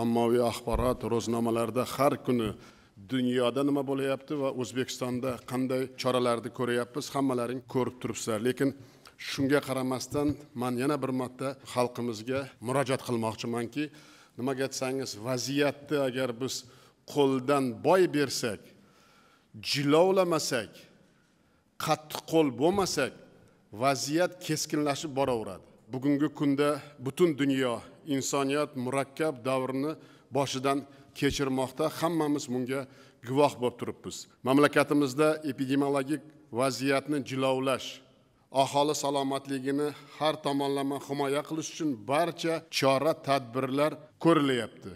ommaviy axborot ro'znomalarda har kuni dunyoda nima bo'lyapti va o'zbekistonda qanday choralarni ko'ryapmiz hammalaring ko'rib turibsizlar lekin shunga qaramasdan man yana bir marta xalqimizga murojaat qilmoqchimanki nimaga aytsangiz vaziyatni agar biz qo'ldan boy bersak jilovlamasak qattiq qo'l bo'lmasak vaziyat keskinlashib boraveradi bugungi kunda butun dunyo insoniyat murakkab davrni boshidan kechirmoqda hammamiz bunga guvoh bo'lib turibmiz mamlakatimizda epidemiologik vaziyatni jilovlash aholi salomatligini har tomonlama himoya qilish uchun barcha chora tadbirlar ko'rilyapti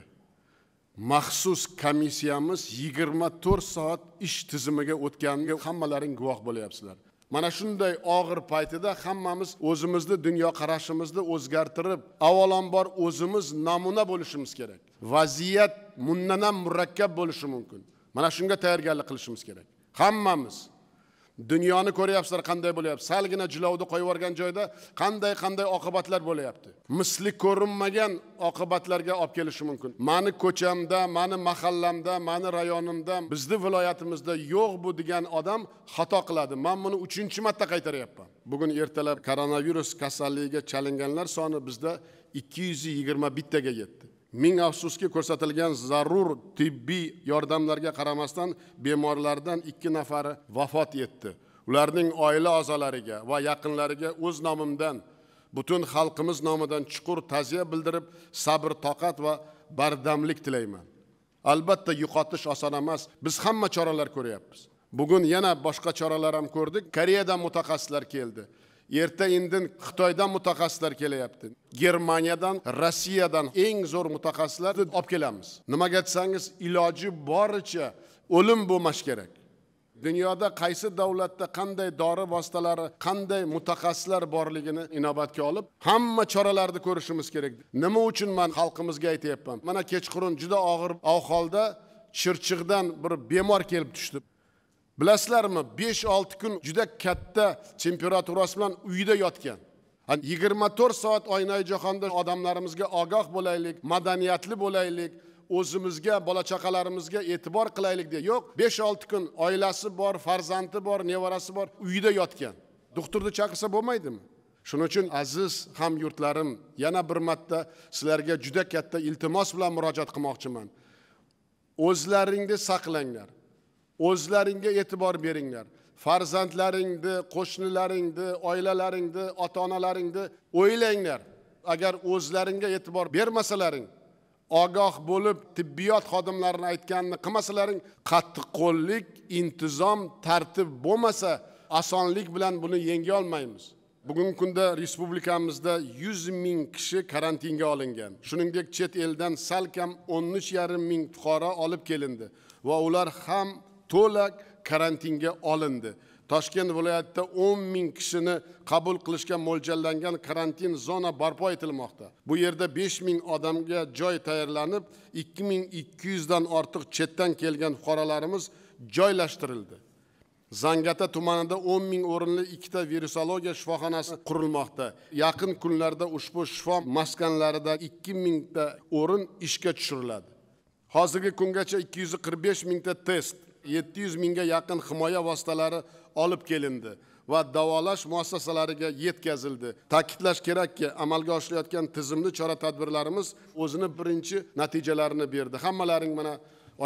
maxsus komissiyamiz yigirma to'rt soat ish tizimiga o'tganiga hammalaring guvoh bo'lyapsizlar mana shunday og'ir paytida hammamiz o'zimizni dunyoqarashimizni o'zgartirib avvalambor o'zimiz namuna bo'lishimiz kerak vaziyat mundanam murakkab bo'lishi mumkin mana shunga tayyorgarlik qilishimiz kerak hammamiz dunyoni ko'ryapsizlar qanday bo'lyapti salgina jilovni qo'yib yuborgan joyda qanday qanday oqibatlar bo'lyapti misli ko'rinmagan oqibatlarga olib kelishi mumkin mani ko'chamda mani mahallamda mani rayonimda bizni viloyatimizda yo'q bu degan odam xato qiladi man buni uchinchi marta qaytaryapman bugun ertalab koronavirus kasalligiga chalinganlar soni bizda ikki yuz yigirma bittaga yetdi ming afsuski ko'rsatilgan zarur tibbiy yordamlarga qaramasdan bemorlardan ikki nafari vafot etdi ularning oila a'zolariga va yaqinlariga o'z nomimdan butun xalqimiz nomidan chuqur ta'ziya bildirib sabr toqat va bardamlik tilayman albatta yo'qotish oson emas biz hamma choralar ko'ryapmiz bugun yana boshqa choralar ham ko'rdik koreyadan mutaxassislar keldi erta indin xitoydan mutaxassislar kelyapti germaniyadan rossiyadan eng zo'r mutaxassislarni olib kelamiz nimaga desangiz iloji boricha o'lim bo'lmas kerak dunyoda qaysi davlatda qanday dori vositalari qanday mutaxassislar borligini inobatga olib hamma choralarni ko'rishimiz kerak nima uchun man xalqimizga aytyapman mana kechqurun juda og'ir ahvolda chirchiqdan bir bemor kelib tushdi bilasizlarmi besh olti kun juda katta temperaturasi bilan uyda yotgan yigirma to'rt soat oynay jahonda odamlarimizga ogoh bo'laylik madaniyatli bo'laylik o'zimizga bola chaqalarimizga e'tibor qilaylik deya yo'q besh olti kun oilasi bor farzandi bor nevarasi bor uyda yotgan doktorni chaqirsa bo'lmaydimi shuning uchun aziz hamyurtlarim yana bir marta sizlarga juda katta iltimos bilan murojaat qilmoqchiman o'zlaringni saqlanglar o'zlaringga e'tibor beringlar farzandlaringni qo'shnilaringni oilalaringni ota onalaringni o'ylanglar agar o'zlaringga e'tibor bermasalaring ogoh bo'lib tibbiyot xodimlarini aytganini qilmasalaring qattiqqo'llik intizom tartib bo'lmasa osonlik bilan buni yengolmaymiz bugungi kunda respublikamizda yuz ming kishi karantinga olingan shuningdek chet eldan salkam o'n uch yarim ming fuqaro olib kelindi va ular ham to'la karantinga olindi toshkent viloyatida o'n ming kishini qabul qilishga mo'ljallangan karantin zona barpo etilmoqda bu yerda besh ming odamga joy tayyorlanib ikki ming ikki yuzdan ortiq chetdan kelgan fuqarolarimiz joylashtirildi zangata tumanida o'n ming o'rinli ikkita virusologiya shifoxonasi qurilmoqda yaqin kunlarda ushbu shifo maskanlarida ikki mingta o'rin ishga tushiriladi hozirgi kungacha ikki yuz qirq besh mingta test 700 mingga yaqin himoya vositalari olib kelindi va davolash muassasalariga yetkazildi ta'kidlash kerakki amalga oshirilayotgan tizimli chora tadbirlarimiz o'zini birinchi natijalarini berdi hammalaring mana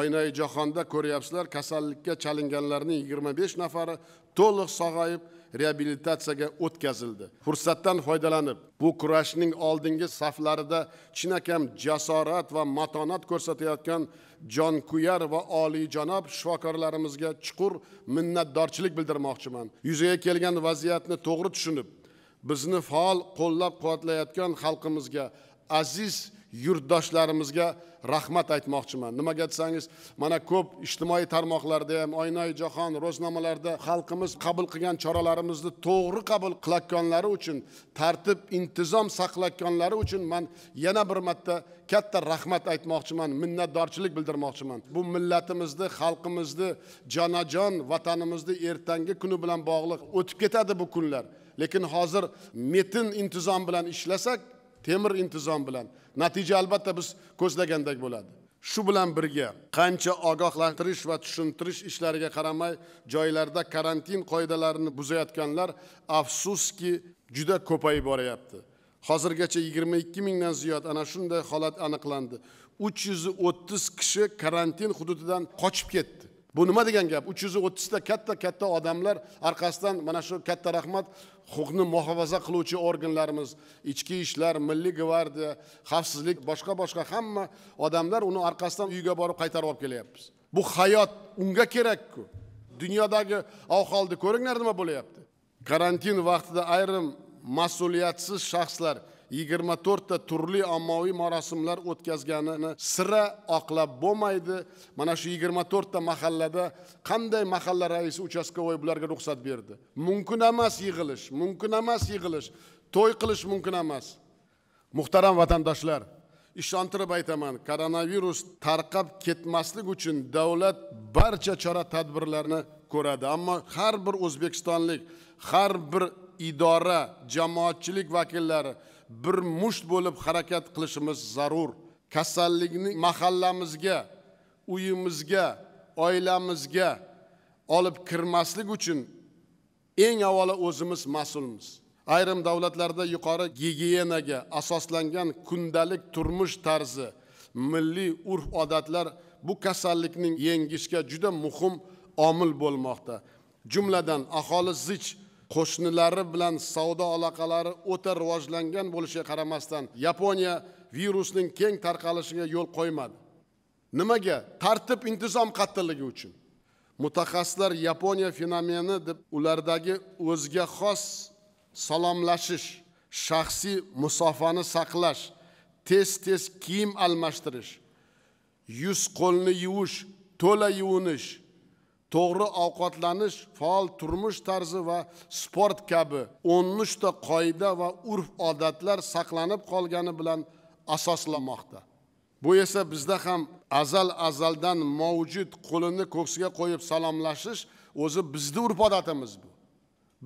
oynai jahonda ko'ryapsizlar kasallikka chalinganlarning 25 nafari to'liq sog'ayib reabilitatsiyaga o'tkazildi fursatdan foydalanib bu kurashning oldingi saflarida chinakam jasorat va matonat ko'rsatayotgan jonkuyar va oliyjanob shifokorlarimizga chuqur minnatdorchilik bildirmoqchiman yuzaga kelgan vaziyatni to'g'ri tushunib bizni faol qo'llab quvvatlayotgan xalqimizga aziz yurtdoshlarimizga rahmat aytmoqchiman nimaga desangiz mana ko'p ijtimoiy tarmoqlarda ham oynai jahon ro'znomalarda xalqimiz qabul qilgan choralarimizni to'g'ri qabul qilayotganlari uchun tartib intizom saqlayotganlari uchun man yana bir marta katta rahmat aytmoqchiman minnatdorchilik bildirmoqchiman bu millatimizni xalqimizni jonajon vatanimizni ertangi kuni bilan bog'liq o'tib ketadi bu kunlar lekin hozir metin intizom bilan ishlasak temir intizom bilan natija albatta biz ko'zlagandek bo'ladi shu bilan birga qancha ogohlantirish va tushuntirish ishlariga qaramay joylarda karantin qoidalarini buzayotganlar afsuski juda ko'payib boryapti hozirgacha yigirma ikki mingdan ziyod ana shunday holat aniqlandi uch yuz o'ttiz kishi karantin hududidan qochib ketdi bu nima degan gap uch yuz o'ttizta katta katta odamlar orqasidan mana shu katta rahmat huquqni muhofaza qiluvchi organlarimiz ichki ishlar milliy gvardiya xavfsizlik boshqa boshqa hamma odamlar uni orqasidan uyga borib qaytarib olib kelyapmiz bu hayot unga kerakku dunyodagi ahvolni ko'ringlar nima bo'lyapti karantin vaqtida ayrim mas'uliyatsiz shaxslar yigirma to'rtta turli ommaviy marosimlar o'tkazganini sira oqlab bo'lmaydi mana shu yigirma to'rtta mahallada qanday mahalla raisi uchastkovoy bularga ruxsat berdi mumkin emas yig'ilish mumkin emas yig'ilish to'y qilish mumkin emas muhtaram vatandoshlar ishontirib aytaman koronavirus tarqab ketmaslik uchun davlat barcha chora tadbirlarni ko'radi ammo har bir o'zbekistonlik har bir idora jamoatchilik vakillari bir musht bo'lib harakat qilishimiz zarur kasallikni mahallamizga uyimizga oilamizga olib kirmaslik uchun eng avvalo o'zimiz mas'ulmiz ayrim davlatlarda yuqori gigiyenaga asoslangan kundalik turmush tarzi milliy urf odatlar bu kasallikning yengishga juda muhim omil bo'lmoqda jumladan aholi zich qo'shnilari bilan savdo aloqalari o'ta rivojlangan bo'lishiga qaramasdan yaponiya virusning keng tarqalishiga yo'l qo'ymadi nimaga tartib intizom qatilligi uchun mutaxassislar yaponiya fenomeni deb ulardagi o'ziga xos salomlashish shaxsiy musofani saqlash tez tez kiyim almashtirish yuz qo'lni yuvish to'la yuvinish to'g'ri ovqatlanish faol turmush tarzi va sport kabi o'n uchta qoida va urf odatlar saqlanib qolgani bilan asoslanmoqda bu esa bizda ham azal azaldan mavjud qo'lini ko'ksiga qo'yib salomlashish o'zi bizni urf odatimiz bu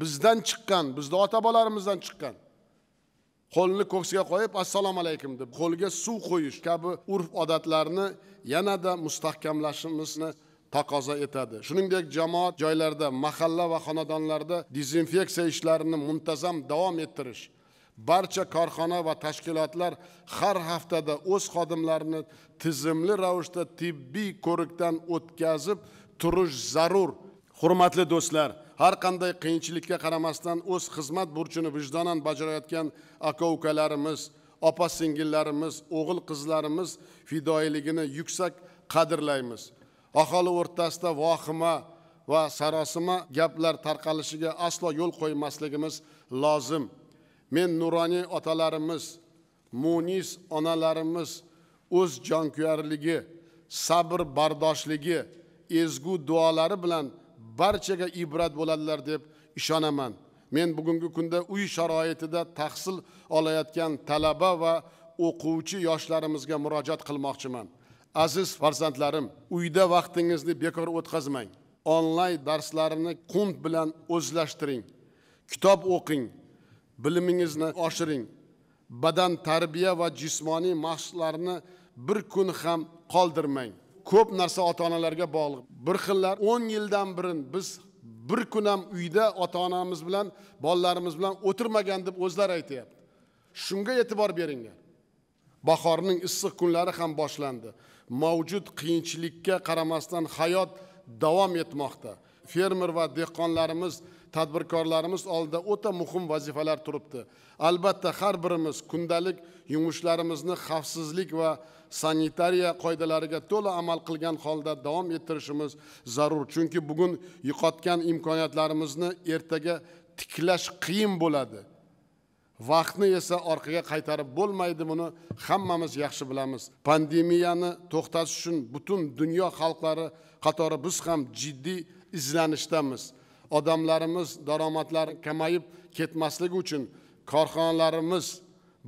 bizdan chiqqan bizni ota bobolarimizdan chiqqan qo'lni ko'ksiga qo'yib assalomu alaykum deb qo'lga suv qo'yish kabi urf odatlarni yanada mustahkamlashimizni taqozo etadi shuningdek jamoat joylarida mahalla va xonadonlarda dezinfeksiya ishlarini muntazam davom ettirish barcha korxona va tashkilotlar har haftada o'z xodimlarini tizimli ravishda tibbiy ko'rikdan o'tkazib turish zarur hurmatli do'stlar har qanday qiyinchilikka qaramasdan o'z xizmat burchini vijdonan bajarayotgan aka ukalarimiz opa singillarimiz o'g'il qizlarimiz fidoyiligini yuksak qadrlaymiz aholi o'rtasida vohima va sarosima gaplar tarqalishiga aslo yo'l qo'ymasligimiz lozim men nuroniy otalarimiz munis onalarimiz o'z jonkuyarligi sabr bardoshligi ezgu duolari bilan barchaga ibrat bo'ladilar deb ishonaman men bugungi kunda uy sharoitida tahsil olayotgan talaba va o'quvchi yoshlarimizga murojaat qilmoqchiman aziz farzandlarim uyda vaqtingizni bekor o'tkazmang onlayn darslarini qunt bilan o'zlashtiring kitob o'qing bilimingizni oshiring badan tarbiya va jismoniy mashqlarni bir kun ham qoldirmang ko'p narsa ota onalarga bog'liq bir xillar o'n yildan birin biz bir kun ham uyda ota onamiz bilan bolalarimiz bilan o'tirmagan deb o'zlari aytyapti shunga e'tibor beringlar bahorning issiq kunlari ham boshlandi mavjud qiyinchilikka qaramasdan hayot davom etmoqda fermer va dehqonlarimiz tadbirkorlarimiz oldida o'ta muhim vazifalar turibdi albatta har birimiz kundalik yumushlarimizni xavfsizlik va sanitariya qoidalariga to'la amal qilgan holda davom ettirishimiz zarur chunki bugun yo'qotgan imkoniyatlarimizni ertaga tiklash qiyin bo'ladi vaqtni esa orqaga qaytarib bo'lmaydi buni hammamiz yaxshi bilamiz pandemiyani to'xtatish uchun butun dunyo xalqlari qatori biz ham jiddiy izlanishdamiz odamlarimiz daromadlari kamayib ketmasligi uchun korxonalarimiz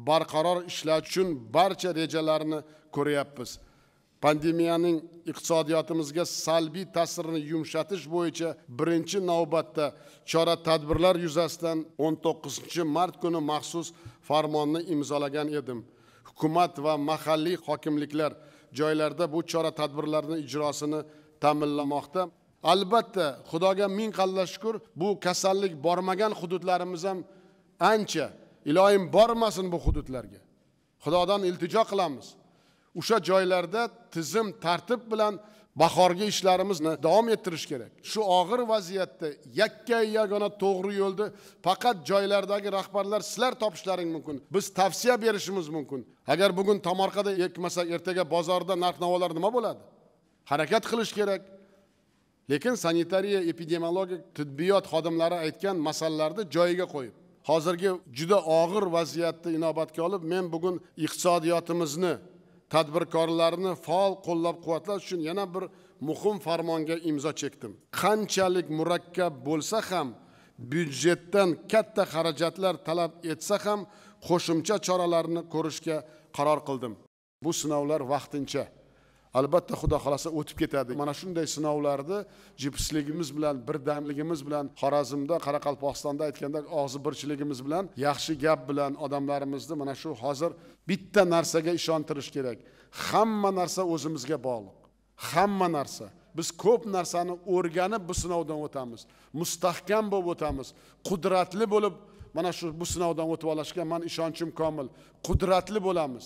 barqaror ishlash uchun barcha rejalarni ko'ryapmiz pandemiyaning iqtisodiyotimizga salbiy ta'sirini yumshatish bo'yicha birinchi navbatda chora tadbirlar yuzasidan 19 mart kuni maxsus farmonni imzolagan edim hukumat va mahalliy hokimliklar joylarda bu chora tadbirlarni ijrosini ta'minlamoqda albatta xudoga ming qalla shukr bu kasallik bormagan hududlarimiz ham ancha ilohim bormasin bu hududlarga xudodan iltijo qilamiz o'sha joylarda tizim tartib bilan bahorgi ishlarimizni davom ettirish kerak shu og'ir vaziyatda yakka yagona to'g'ri yo'lni faqat joylardagi rahbarlar sizlar topishlaring mumkin biz tavsiya berishimiz mumkin agar bugun tomorqada ekmasa ertaga bozorda narx navolar nima bo'ladi harakat qilish kerak lekin sanitariya epidemiologik tibbiyot xodimlari aytgan masalalarni joyiga qo'yib hozirgi juda og'ir vaziyatni inobatga olib men bugun iqtisodiyotimizni tadbirkorlarni faol qo'llab quvvatlash uchun yana bir muhim farmonga imzo chekdim qanchalik murakkab bo'lsa ham byudjetdan katta xarajatlar talab etsa ham qo'shimcha choralarni ko'rishga qaror qildim bu sinovlar vaqtincha albatta xudo xohlasa o'tib ketadi mana shunday sinovlarni jipsligimiz bilan birdamligimiz bilan xorazmda qoraqalpog'istonda aytganda og'zi birchiligimiz bilan yaxshi gap bilan odamlarimizni mana shu hozir bitta narsaga ishontirish kerak hamma narsa o'zimizga bog'liq hamma narsa biz ko'p narsani o'rganib bu sinovdan o'tamiz mustahkam bo'lib o'tamiz qudratli bo'lib mana shu bu sinovdan o'tib olishga man ishonchim komil qudratli bo'lamiz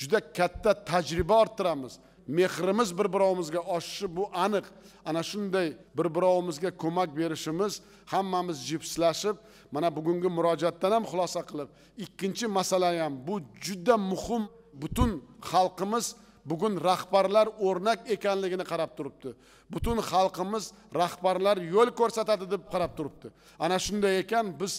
juda katta tajriba orttiramiz mehrimiz bir birovimizga oshishi bu aniq ana shunday bir birovimizga ko'mak berishimiz hammamiz jipslashib mana bugungi murojaatdan ham xulosa qilib ikkinchi masala ham bu juda muhim butun xalqimiz bugun rahbarlar o'rnak ekanligini qarab turibdi butun xalqimiz rahbarlar yo'l ko'rsatadi deb qarab turibdi ana shunday ekan biz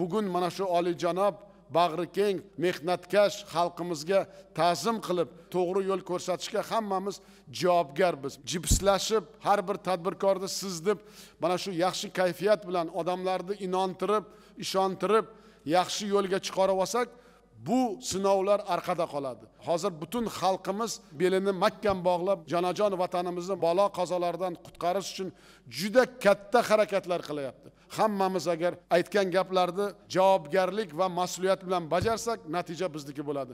bugun mana shu olijanob bag'ri keng mehnatkash xalqimizga ta'zim qilib to'g'ri yo'l ko'rsatishga hammamiz javobgarmiz jipslashib har bir tadbirkorni siz deb mana shu yaxshi kayfiyat bilan odamlarni inontirib ishontirib yaxshi yo'lga chiqarib olsak bu sinovlar orqada qoladi hozir butun xalqimiz belini mahkam bog'lab jonajon vatanimizni balo qazolardan qutqarish uchun juda katta harakatlar qilyapti hammamiz agar aytgan gaplarni javobgarlik va mas'uliyat bilan bajarsak natija bizniki bo'ladi